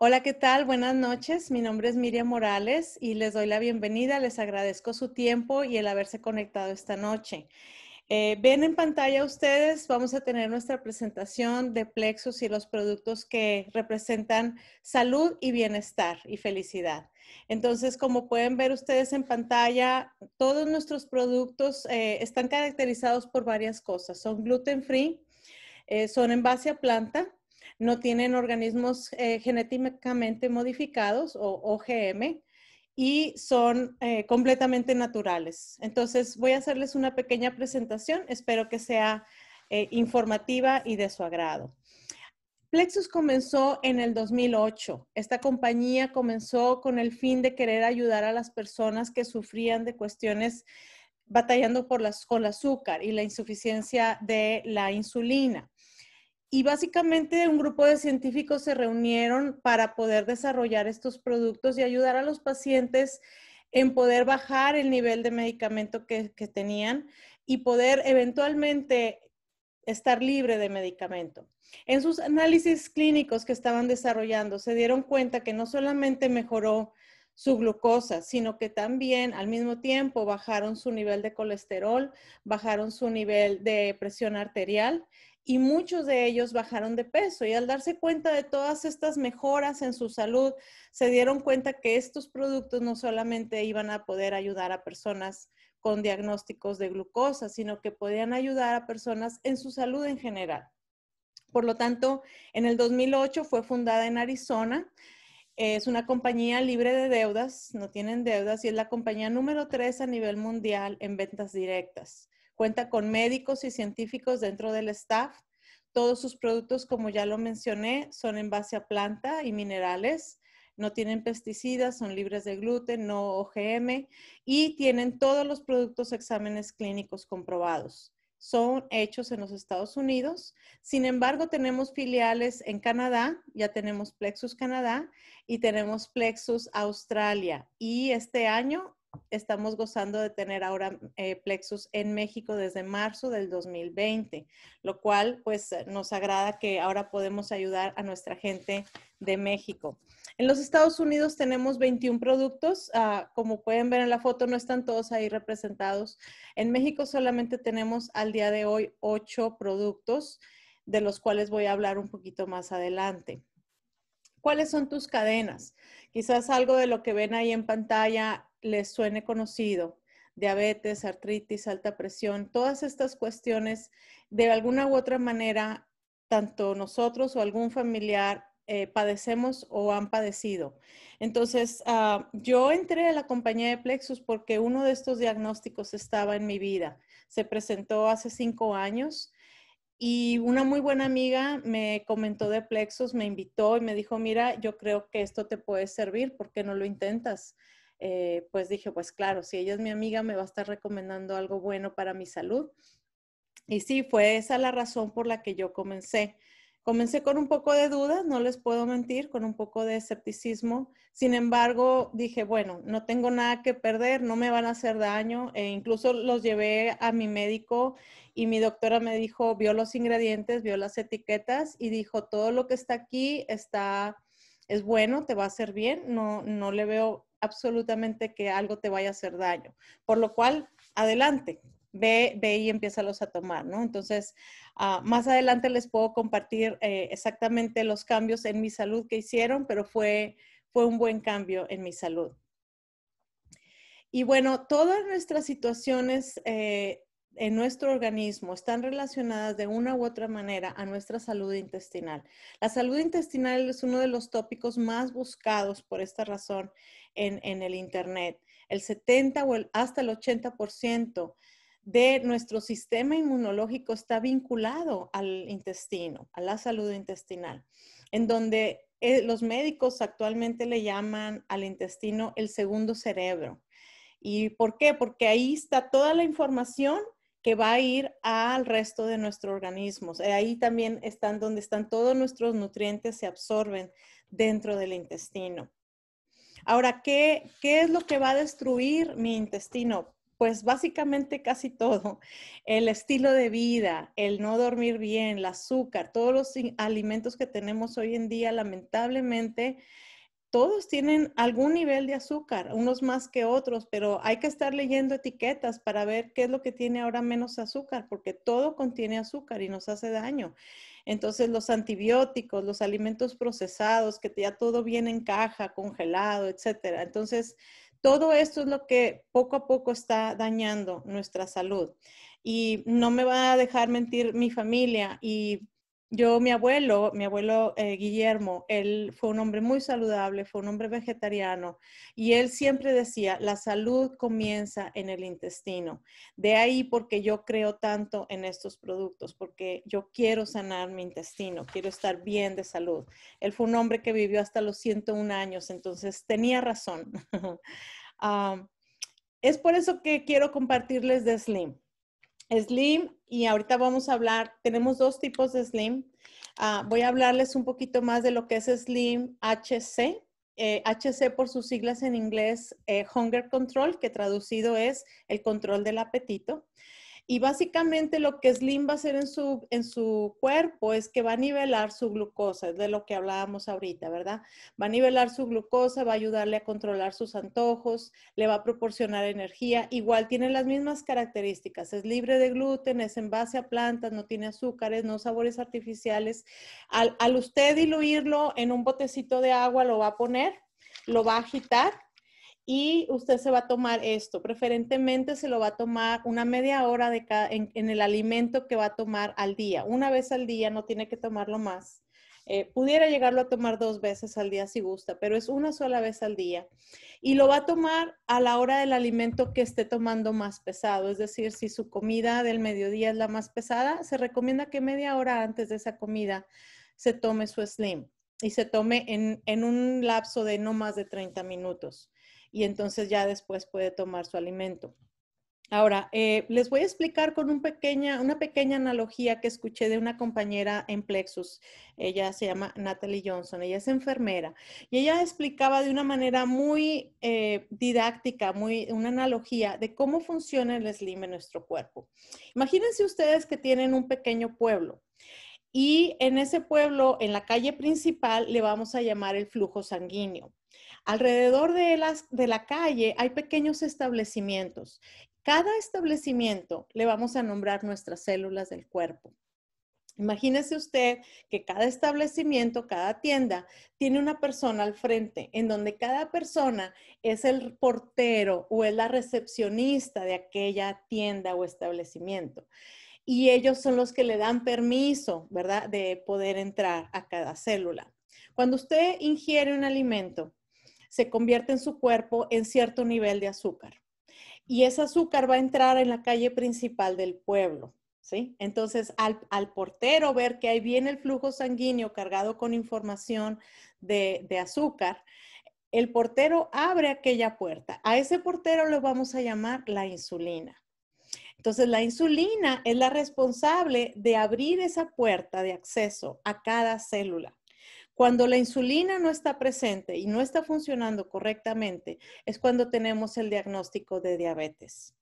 Hola, ¿qué tal? Buenas noches. Mi nombre es Miriam Morales y les doy la bienvenida. Les agradezco su tiempo y el haberse conectado esta noche. Eh, ven en pantalla ustedes, vamos a tener nuestra presentación de Plexus y los productos que representan salud y bienestar y felicidad. Entonces, como pueden ver ustedes en pantalla, todos nuestros productos eh, están caracterizados por varias cosas. Son gluten free, eh, son en base a planta, no tienen organismos eh, genéticamente modificados o OGM y son eh, completamente naturales. Entonces voy a hacerles una pequeña presentación, espero que sea eh, informativa y de su agrado. Plexus comenzó en el 2008. Esta compañía comenzó con el fin de querer ayudar a las personas que sufrían de cuestiones batallando por las, con el azúcar y la insuficiencia de la insulina. Y básicamente un grupo de científicos se reunieron para poder desarrollar estos productos y ayudar a los pacientes en poder bajar el nivel de medicamento que, tenían y poder eventualmente estar libre de medicamento. En sus análisis clínicos que estaban desarrollando, se dieron cuenta que no solamente mejoró su glucosa, sino que también al mismo tiempo bajaron su nivel de colesterol, bajaron su nivel de presión arterial y muchos de ellos bajaron de peso y al darse cuenta de todas estas mejoras en su salud, se dieron cuenta que estos productos no solamente iban a poder ayudar a personas con diagnósticos de glucosa, sino que podían ayudar a personas en su salud en general. Por lo tanto, en el 2008 fue fundada en Arizona. Es una compañía libre de deudas, no tienen deudas y es la compañía número 3 a nivel mundial en ventas directas. Cuenta con médicos y científicos dentro del staff. Todos sus productos, como ya lo mencioné, son en base a planta y minerales. No tienen pesticidas, son libres de gluten, no OGM y tienen todos los productos exámenes clínicos comprobados. Son hechos en los Estados Unidos. Sin embargo, tenemos filiales en Canadá, ya tenemos Plexus Canadá y tenemos Plexus Australia. Y este año estamos gozando de tener ahora eh, Plexus en México desde marzo del 2020, lo cual pues nos agrada que ahora podemos ayudar a nuestra gente de México. En los Estados Unidos tenemos 21 productos, ah, como pueden ver en la foto no están todos ahí representados. En México solamente tenemos al día de hoy 8 productos, de los cuales voy a hablar un poquito más adelante. ¿Cuáles son tus cadenas? Quizás algo de lo que ven ahí en pantalla les suene conocido, diabetes, artritis, alta presión, todas estas cuestiones, de alguna u otra manera, tanto nosotros o algún familiar eh, padecemos o han padecido. Entonces, ah, yo entré a la compañía de Plexus porque uno de estos diagnósticos estaba en mi vida. Se presentó hace cinco años y una muy buena amiga me comentó de Plexus, me invitó y me dijo, mira, yo creo que esto te puede servir, ¿por qué no lo intentas? Eh, pues dije, pues claro, si ella es mi amiga, me va a estar recomendando algo bueno para mi salud. Y sí, fue esa la razón por la que yo comencé. Comencé con un poco de dudas, no les puedo mentir, con un poco de escepticismo. Sin embargo, dije, bueno, no tengo nada que perder, no me van a hacer daño. E incluso los llevé a mi médico y mi doctora me dijo, vio los ingredientes, vio las etiquetas y dijo, todo lo que está aquí está, es bueno, te va a hacer bien, no, no le veo absolutamente que algo te vaya a hacer daño. Por lo cual, adelante, ve, ve y empiézalos a tomar, ¿no? Entonces, ah, más adelante les puedo compartir eh, exactamente los cambios en mi salud que hicieron, pero fue, fue un buen cambio en mi salud. Y bueno, todas nuestras situaciones eh, en nuestro organismo están relacionadas de una u otra manera a nuestra salud intestinal. La salud intestinal es uno de los tópicos más buscados por esta razón en, el Internet. El 70 o el, hasta el 80% de nuestro sistema inmunológico está vinculado al intestino, a la salud intestinal, en donde eh, los médicos actualmente le llaman al intestino el segundo cerebro. ¿Y por qué? Porque ahí está toda la información que va a ir al resto de nuestro organismo. Eh, ahí también están donde están todos nuestros nutrientes, se absorben dentro del intestino. Ahora, ¿qué, qué es lo que va a destruir mi intestino? Pues básicamente casi todo. El estilo de vida, el no dormir bien, el azúcar, todos los alimentos que tenemos hoy en día, lamentablemente, todos tienen algún nivel de azúcar, unos más que otros, pero hay que estar leyendo etiquetas para ver qué es lo que tiene ahora menos azúcar, porque todo contiene azúcar y nos hace daño. Entonces los antibióticos, los alimentos procesados, que ya todo viene en caja, congelado, etcétera. Entonces, todo esto es lo que poco a poco está dañando nuestra salud. Y no me va a dejar mentir mi familia y yo, mi abuelo, mi abuelo eh, Guillermo, él fue un hombre muy saludable, fue un hombre vegetariano y él siempre decía, la salud comienza en el intestino. De ahí porque yo creo tanto en estos productos, porque yo quiero sanar mi intestino, quiero estar bien de salud. Él fue un hombre que vivió hasta los 101 años, entonces tenía razón. Ah, es por eso que quiero compartirles de Slim. Slim y ahorita vamos a hablar, tenemos dos tipos de Slim. Ah, voy a hablarles un poquito más de lo que es Slim HC. HC eh, por sus siglas en inglés, eh, Hunger Control, que traducido es el control del apetito. Y básicamente lo que Slim va a hacer en su, en su cuerpo es que va a nivelar su glucosa, es de lo que hablábamos ahorita, ¿verdad? Va a nivelar su glucosa, va a ayudarle a controlar sus antojos, le va a proporcionar energía. Igual tiene las mismas características, es libre de gluten, es en base a plantas, no tiene azúcares, no sabores artificiales. Al, al usted diluirlo en un botecito de agua, lo va a poner, lo va a agitar y usted se va a tomar esto. Preferentemente se lo va a tomar una media hora de en, el alimento que va a tomar al día. Una vez al día, no tiene que tomarlo más. Eh, pudiera llegarlo a tomar dos veces al día si gusta, pero es una sola vez al día. Y lo va a tomar a la hora del alimento que esté tomando más pesado. Es decir, si su comida del mediodía es la más pesada, se recomienda que media hora antes de esa comida se tome su slim y se tome en, en un lapso de no más de 30 minutos y entonces ya después puede tomar su alimento. Ahora, eh, les voy a explicar con una pequeña analogía que escuché de una compañera en Plexus. Ella se llama Natalie Johnson, ella es enfermera y ella explicaba de una manera muy eh, didáctica, muy, una analogía de cómo funciona el slim en nuestro cuerpo. Imagínense ustedes que tienen un pequeño pueblo y en ese pueblo, en la calle principal, le vamos a llamar el flujo sanguíneo. Alrededor de, las, de la calle hay pequeños establecimientos. Cada establecimiento le vamos a nombrar nuestras células del cuerpo. Imagínese usted que cada establecimiento, cada tienda, tiene una persona al frente, en donde cada persona es el portero o es la recepcionista de aquella tienda o establecimiento y ellos son los que le dan permiso, ¿verdad?, de poder entrar a cada célula. Cuando usted ingiere un alimento, se convierte en su cuerpo en cierto nivel de azúcar. Y ese azúcar va a entrar en la calle principal del pueblo. ¿Sí? Entonces, al, portero ver que ahí viene el flujo sanguíneo cargado con información de, de, azúcar, el portero abre aquella puerta. A ese portero lo vamos a llamar la insulina. Entonces, la insulina es la responsable de abrir esa puerta de acceso a cada célula. Cuando la insulina no está presente y no está funcionando correctamente, es cuando tenemos el diagnóstico de diabetes.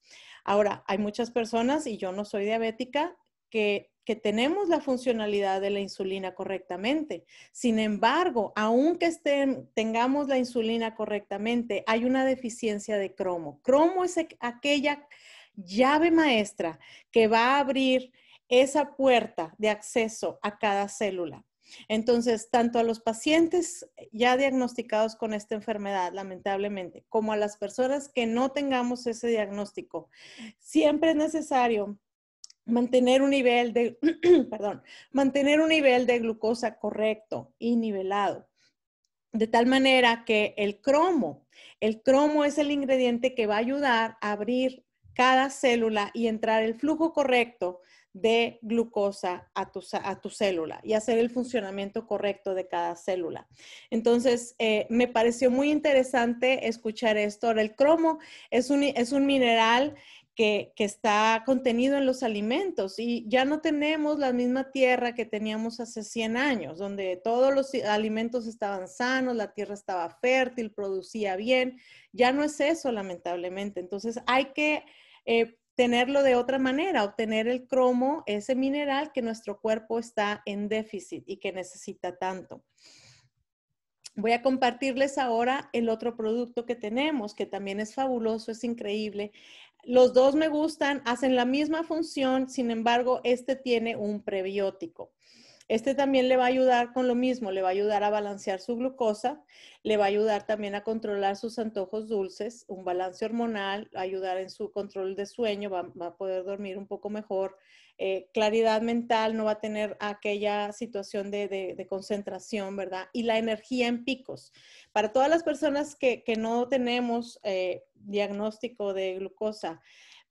Ahora, hay muchas personas, y yo no soy diabética, que, tenemos la funcionalidad de la insulina correctamente. Sin embargo, aunque estén, tengamos la insulina correctamente, hay una deficiencia de cromo. Cromo es aquella llave maestra que va a abrir esa puerta de acceso a cada célula. Entonces, tanto a los pacientes ya diagnosticados con esta enfermedad, lamentablemente, como a las personas que no tengamos ese diagnóstico, siempre es necesario mantener un nivel de, perdón, mantener un nivel de glucosa correcto y nivelado. De tal manera que el cromo, el cromo es el ingrediente que va a ayudar a abrir cada célula y entrar el flujo correcto de glucosa a tu, a tu, célula y hacer el funcionamiento correcto de cada célula. Entonces, eh, me pareció muy interesante escuchar esto. Ahora, el cromo es un, es un mineral que, que, está contenido en los alimentos y ya no tenemos la misma tierra que teníamos hace 100 años, donde todos los alimentos estaban sanos, la tierra estaba fértil, producía bien. Ya no es eso, lamentablemente. Entonces hay que eh, tenerlo de otra manera, obtener el cromo, ese mineral que nuestro cuerpo está en déficit y que necesita tanto. Voy a compartirles ahora el otro producto que tenemos, que también es fabuloso, es increíble. Los dos me gustan, hacen la misma función, sin embargo, este tiene un prebiótico. Este también le va a ayudar con lo mismo, le va a ayudar a balancear su glucosa, le va a ayudar también a controlar sus antojos dulces, un balance hormonal, ayudar en su control de sueño, va, a poder dormir un poco mejor, eh, claridad mental, no va a tener aquella situación de, concentración, ¿verdad? Y la energía en picos. Para todas las personas que, no tenemos eh, diagnóstico de glucosa,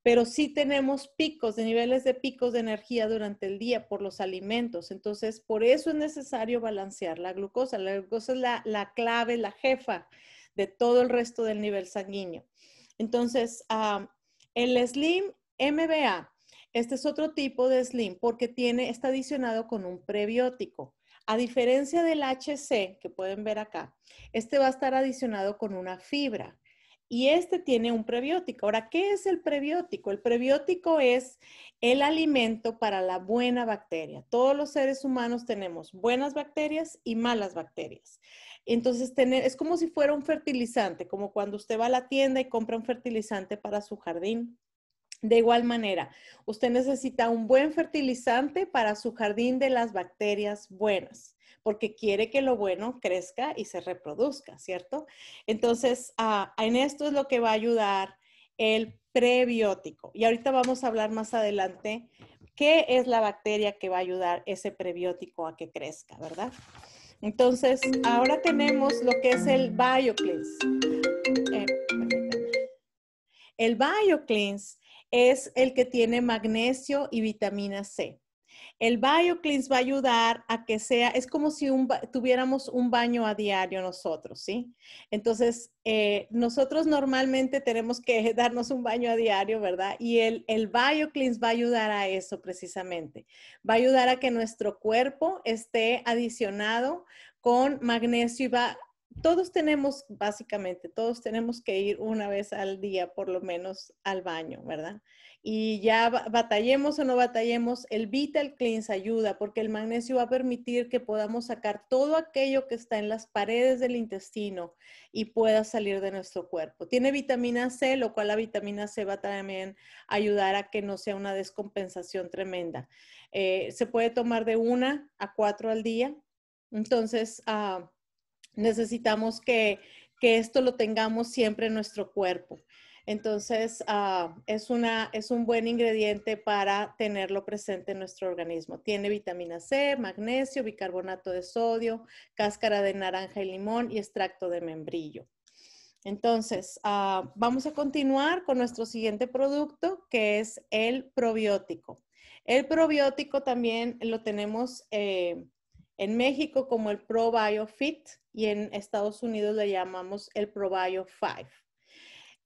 pero sí tenemos picos de niveles de picos de energía durante el día por los alimentos. Entonces, por eso es necesario balancear la glucosa. La glucosa es la, clave, la jefa de todo el resto del nivel sanguíneo. Entonces, ah, el SLIM MBA, este es otro tipo de SLIM porque tiene, está adicionado con un prebiótico. A diferencia del HC, que pueden ver acá, este va a estar adicionado con una fibra y este tiene un prebiótico. Ahora, ¿qué es el prebiótico? El prebiótico es el alimento para la buena bacteria. Todos los seres humanos tenemos buenas bacterias y malas bacterias. Entonces, es como si fuera un fertilizante, como cuando usted va a la tienda y compra un fertilizante para su jardín. De igual manera, usted necesita un buen fertilizante para su jardín de las bacterias buenas porque quiere que lo bueno crezca y se reproduzca, ¿cierto? Entonces, ah, en esto es lo que va a ayudar el prebiótico. Y ahorita vamos a hablar más adelante qué es la bacteria que va a ayudar ese prebiótico a que crezca, ¿verdad? Entonces, ahora tenemos lo que es el BioCleanse. Eh, el BioCleanse es el que tiene magnesio y vitamina C. El Bioclins va a ayudar a que sea, es como si tuviéramos un baño a diario nosotros, ¿sí? Entonces, eh, nosotros normalmente tenemos que darnos un baño a diario, ¿verdad? Y el, el va a ayudar a eso precisamente. Va a ayudar a que nuestro cuerpo esté adicionado con magnesio y va todos tenemos, básicamente, todos tenemos que ir una vez al día, por lo menos, al baño, ¿verdad? Y ya batallemos o no batallemos, el Vital Cleanse ayuda porque el magnesio va a permitir que podamos sacar todo aquello que está en las paredes del intestino y pueda salir de nuestro cuerpo. Tiene vitamina C, lo cual la vitamina C va también ayudar a que no sea una descompensación tremenda. Eh, se puede tomar de una a cuatro al día. Entonces, ah, necesitamos que, esto lo tengamos siempre en nuestro cuerpo. Entonces, ah, es, una, es un buen ingrediente para tenerlo presente en nuestro organismo. Tiene vitamina C, magnesio, bicarbonato de sodio, cáscara de naranja y limón y extracto de membrillo. Entonces, ah, vamos a continuar con nuestro siguiente producto, que es el probiótico. El probiótico también lo tenemos eh, en México como el ProBioFit y en Estados Unidos le llamamos el ProBio 5.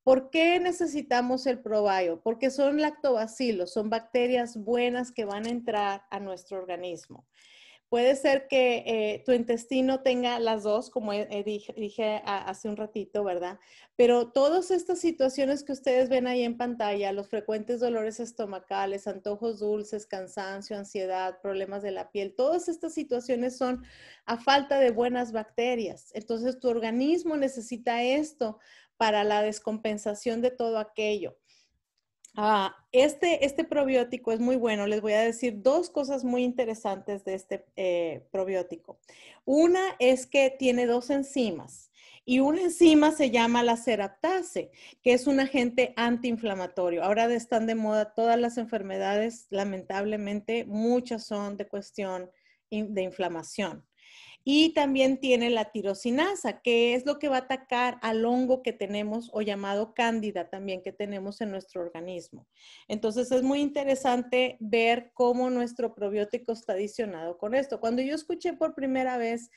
¿Por qué necesitamos el probio? Porque son lactobacilos, son bacterias buenas que van a entrar a nuestro organismo. Puede ser que eh, tu intestino tenga las dos, como dije, hace un ratito, ¿verdad? Pero todas estas situaciones que ustedes ven ahí en pantalla, los frecuentes dolores estomacales, antojos dulces, cansancio, ansiedad, problemas de la piel, todas estas situaciones son a falta de buenas bacterias. Entonces tu organismo necesita esto para la descompensación de todo aquello. Ah, este, este, probiótico es muy bueno. Les voy a decir dos cosas muy interesantes de este eh, probiótico. Una es que tiene dos enzimas y una enzima se llama la ceraptase, que es un agente antiinflamatorio. Ahora están de moda todas las enfermedades, lamentablemente muchas son de cuestión de inflamación. Y también tiene la tirosinasa, que es lo que va a atacar al hongo que tenemos o llamado cándida también que tenemos en nuestro organismo. Entonces es muy interesante ver cómo nuestro probiótico está adicionado con esto. Cuando yo escuché por primera vez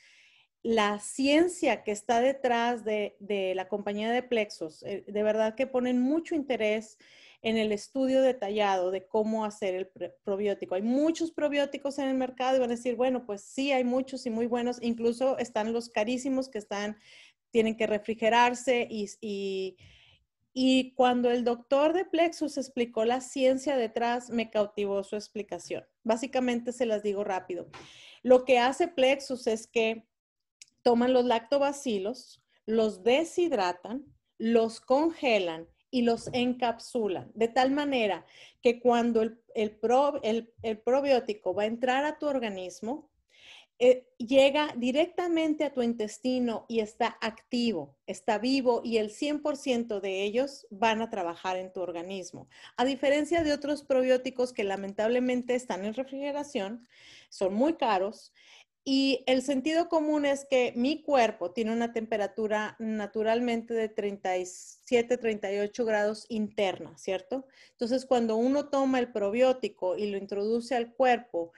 la ciencia que está detrás de, de la compañía de Plexos, eh, de verdad que ponen mucho interés en el estudio detallado de cómo hacer el probiótico. Hay muchos probióticos en el mercado y van a decir, bueno, pues sí, hay muchos y muy buenos. Incluso están los carísimos que están, tienen que refrigerarse y, y cuando el doctor de Plexus explicó la ciencia detrás, me cautivó su explicación. Básicamente se las digo rápido. Lo que hace Plexus es que toman los lactobacilos, los deshidratan, los congelan y los encapsulan, de tal manera que cuando el, el, probiótico va a entrar a tu organismo, eh, llega directamente a tu intestino y está activo, está vivo y el 100% de ellos van a trabajar en tu organismo. A diferencia de otros probióticos que lamentablemente están en refrigeración, son muy caros, y el sentido común es que mi cuerpo tiene una temperatura naturalmente de 37, 38 grados interna, ¿cierto? Entonces, cuando uno toma el probiótico y lo introduce al cuerpo,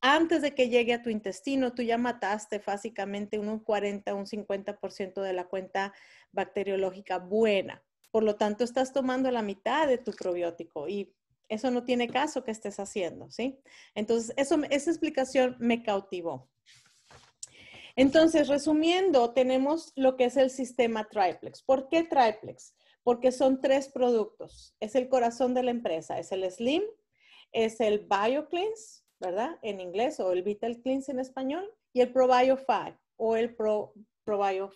antes de que llegue a tu intestino, tú ya mataste básicamente un 40, un 50% de la cuenta bacteriológica buena. Por lo tanto, estás tomando la mitad de tu probiótico y eso no tiene caso que estés haciendo, ¿sí? Entonces, esa explicación me cautivó. Entonces, resumiendo, tenemos lo que es el sistema triplex. ¿Por qué triplex? Porque son tres productos. Es el corazón de la empresa. Es el Slim, es el BioCleanse, ¿verdad? En inglés, o el Vital Cleanse en español, y el ProBio o el Pro, ProBio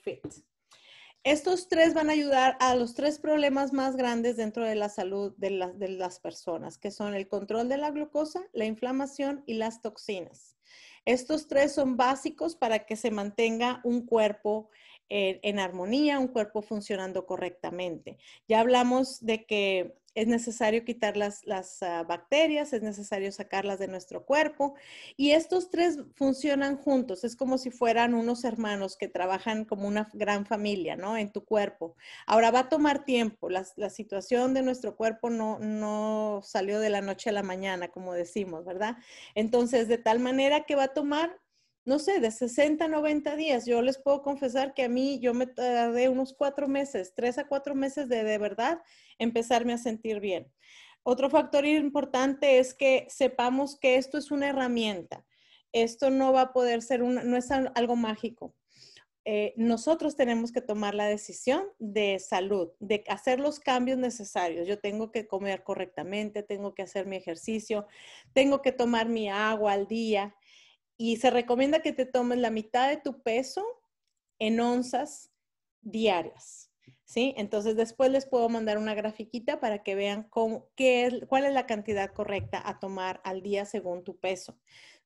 estos tres van a ayudar a los tres problemas más grandes dentro de la salud de, las personas, que son el control de la glucosa, la inflamación y las toxinas. Estos tres son básicos para que se mantenga un cuerpo eh, en, armonía, un cuerpo funcionando correctamente. Ya hablamos de que es necesario quitar las, ah, bacterias, es necesario sacarlas de nuestro cuerpo y estos tres funcionan juntos, es como si fueran unos hermanos que trabajan como una gran familia, ¿no? En tu cuerpo. Ahora va a tomar tiempo, la, la situación de nuestro cuerpo no, no salió de la noche a la mañana, como decimos, ¿verdad? Entonces, de tal manera que va a tomar no sé, de 60 a 90 días. Yo les puedo confesar que a mí yo me tardé unos cuatro meses, tres a cuatro meses de de verdad empezarme a sentir bien. Otro factor importante es que sepamos que esto es una herramienta. Esto no va a poder ser, una, no es algo mágico. Eh, nosotros tenemos que tomar la decisión de salud, de hacer los cambios necesarios. Yo tengo que comer correctamente, tengo que hacer mi ejercicio, tengo que tomar mi agua al día, y se recomienda que te tomes la mitad de tu peso en onzas diarias. ¿Sí? Entonces después les puedo mandar una grafiquita para que vean cómo, qué cuál es la cantidad correcta a tomar al día según tu peso.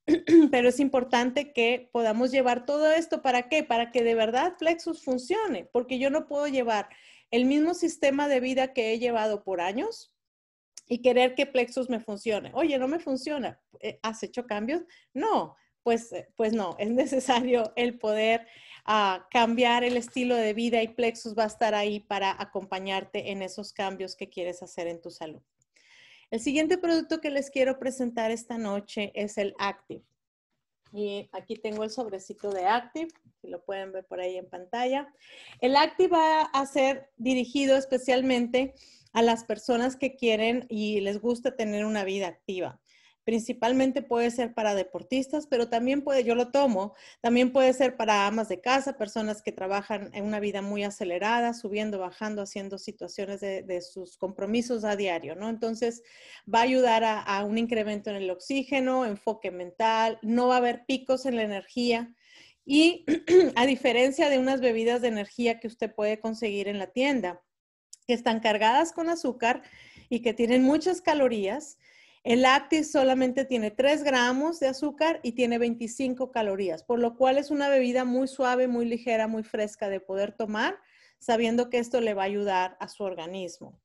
Pero es importante que podamos llevar todo esto para qué? Para que de verdad Plexus funcione, porque yo no puedo llevar el mismo sistema de vida que he llevado por años y querer que Plexus me funcione. Oye, no me funciona. Eh, ¿Has hecho cambios? No. Pues, eh, pues, no, es necesario el poder ah, cambiar el estilo de vida y Plexus va a estar ahí para acompañarte en esos cambios que quieres hacer en tu salud. El siguiente producto que les quiero presentar esta noche es el Active. Y aquí tengo el sobrecito de Active, que lo pueden ver por ahí en pantalla. El Active va a ser dirigido especialmente a las personas que quieren y les gusta tener una vida activa. Principalmente puede ser para deportistas, pero también puede, yo lo tomo, también puede ser para amas de casa, personas que trabajan en una vida muy acelerada, subiendo, bajando, haciendo situaciones de, sus compromisos a diario, ¿no? Entonces va a ayudar a un incremento en el oxígeno, enfoque mental, no va a haber picos en la energía. Y a diferencia de unas bebidas de energía que usted puede conseguir en la tienda, que están cargadas con azúcar y que tienen muchas calorías, el lácteo solamente tiene 3 gramos de azúcar y tiene 25 calorías, por lo cual es una bebida muy suave, muy ligera, muy fresca de poder tomar, sabiendo que esto le va a ayudar a su organismo.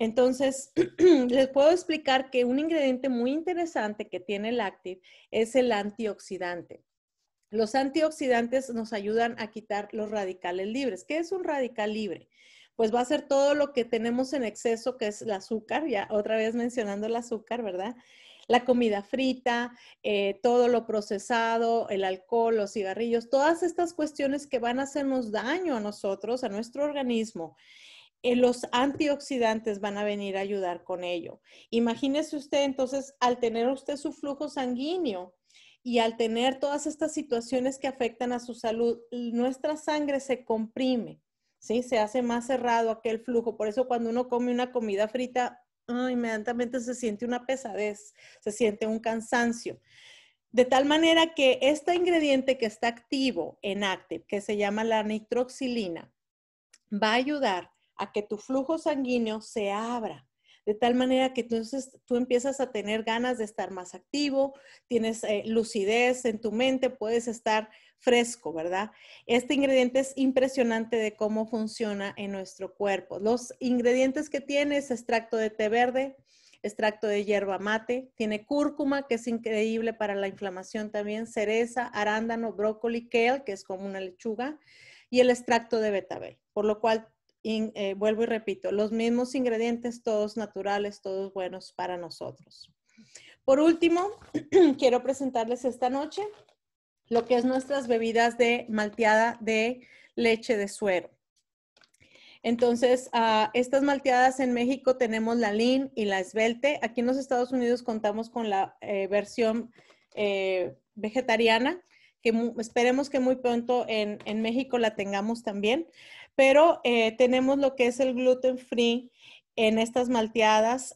Entonces, les puedo explicar que un ingrediente muy interesante que tiene el lácteo es el antioxidante. Los antioxidantes nos ayudan a quitar los radicales libres. ¿Qué es un radical libre? pues va a ser todo lo que tenemos en exceso, que es el azúcar, ya otra vez mencionando el azúcar, ¿verdad? La comida frita, eh, todo lo procesado, el alcohol, los cigarrillos, todas estas cuestiones que van a hacernos daño a nosotros, a nuestro organismo. Eh, los antioxidantes van a venir a ayudar con ello. Imagínese usted entonces, al tener usted su flujo sanguíneo, y al tener todas estas situaciones que afectan a su salud, nuestra sangre se comprime. Se hace más cerrado aquel flujo. Por eso cuando uno come una comida frita, inmediatamente se siente una pesadez, se siente un cansancio. De tal manera que este ingrediente que está activo en Active, que se llama la nitroxilina, va a ayudar a que tu flujo sanguíneo se abra, de tal manera que entonces tú empiezas a tener ganas de estar más activo, tienes eh, lucidez en tu mente, puedes estar fresco, ¿verdad? Este ingrediente es impresionante de cómo funciona en nuestro cuerpo. Los ingredientes que tiene es extracto de té verde, extracto de hierba mate, tiene cúrcuma, que es increíble para la inflamación también, cereza, arándano, brócoli, kale, que es como una lechuga, y el extracto de betabel, por lo cual, eh, vuelvo y repito, los mismos ingredientes, todos naturales, todos buenos para nosotros. Por último, quiero presentarles esta noche lo que es nuestras bebidas de malteada de leche de suero. Entonces, ah, estas malteadas en México tenemos la Lean y la Esbelte. Aquí en los Estados Unidos contamos con la eh, versión eh, vegetariana, que esperemos que muy pronto en, México la tengamos también. Pero eh, tenemos lo que es el gluten free en estas malteadas.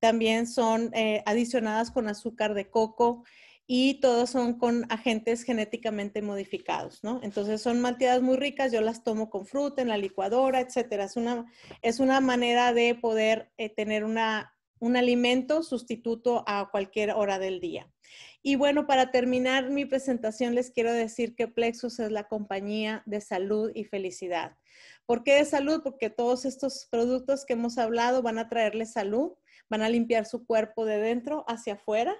también son adicionadas con azúcar de coco y todos son con agentes genéticamente modificados, ¿no? Entonces son malteadas muy ricas, yo las tomo con fruta, en la licuadora, etcétera. Es una, manera de poder eh, tener un alimento sustituto a cualquier hora del día. Y bueno, para terminar mi presentación les quiero decir que Plexus es la compañía de salud y felicidad. ¿Por qué de salud? Porque todos estos productos que hemos hablado van a traerle salud, van a limpiar su cuerpo de dentro hacia afuera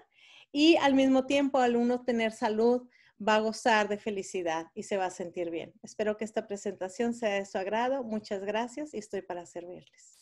y al mismo tiempo al uno tener salud va a gozar de felicidad y se va a sentir bien. Espero que esta presentación sea de su agrado. Muchas gracias y estoy para servirles.